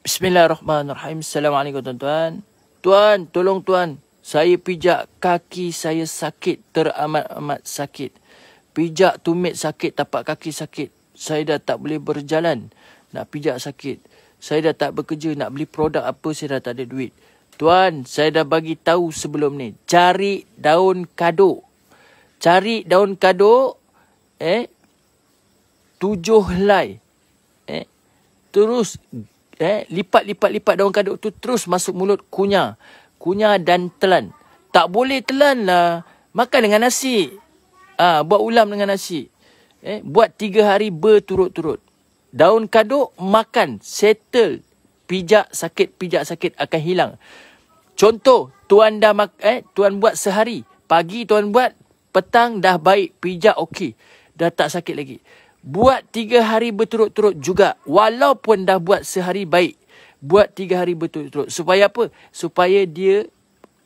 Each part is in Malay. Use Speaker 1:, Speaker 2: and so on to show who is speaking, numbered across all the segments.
Speaker 1: Bismillahirrahmanirrahim. Assalamualaikum tuan-tuan. Tuan, tolong tuan. Saya pijak kaki saya sakit. Teramat-amat sakit. Pijak tumit sakit, tapak kaki sakit. Saya dah tak boleh berjalan. Nak pijak sakit. Saya dah tak bekerja. Nak beli produk apa, saya dah tak ada duit. Tuan, saya dah bagi tahu sebelum ni. Cari daun kado. Cari daun kado. Eh? Tujuh helai. Eh? Terus Eh, lipat-lipat-lipat daun kaduk tu terus masuk mulut kunyah. Kunyah dan telan. Tak boleh telan lah. Makan dengan nasi. Ah, ha, buat ulam dengan nasi. Eh, buat tiga hari berturut-turut. Daun kaduk makan. Settle. Pijak sakit-pijak sakit akan hilang. Contoh, tuan dah mak eh, tuan buat sehari. Pagi tuan buat, petang dah baik. Pijak okey. Dah tak sakit lagi. Buat tiga hari berturut-turut juga. Walaupun dah buat sehari baik. Buat tiga hari berturut-turut. Supaya apa? Supaya dia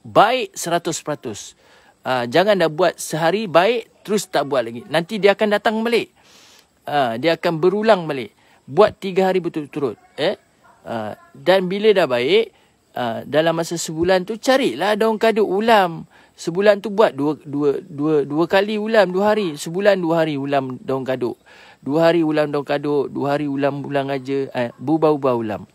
Speaker 1: baik seratus peratus. Uh, jangan dah buat sehari baik terus tak buat lagi. Nanti dia akan datang balik. Uh, dia akan berulang balik. Buat tiga hari berturut-turut. Eh? Uh, dan bila dah baik, uh, dalam masa sebulan tu carilah daun kadu ulam. Sebulan tu buat dua, dua, dua, dua kali ulam, dua hari. Sebulan dua hari ulam daun kaduk. Dua hari ulam daun kaduk, dua hari ulam ulang aja, eh, bubau-bau ulam.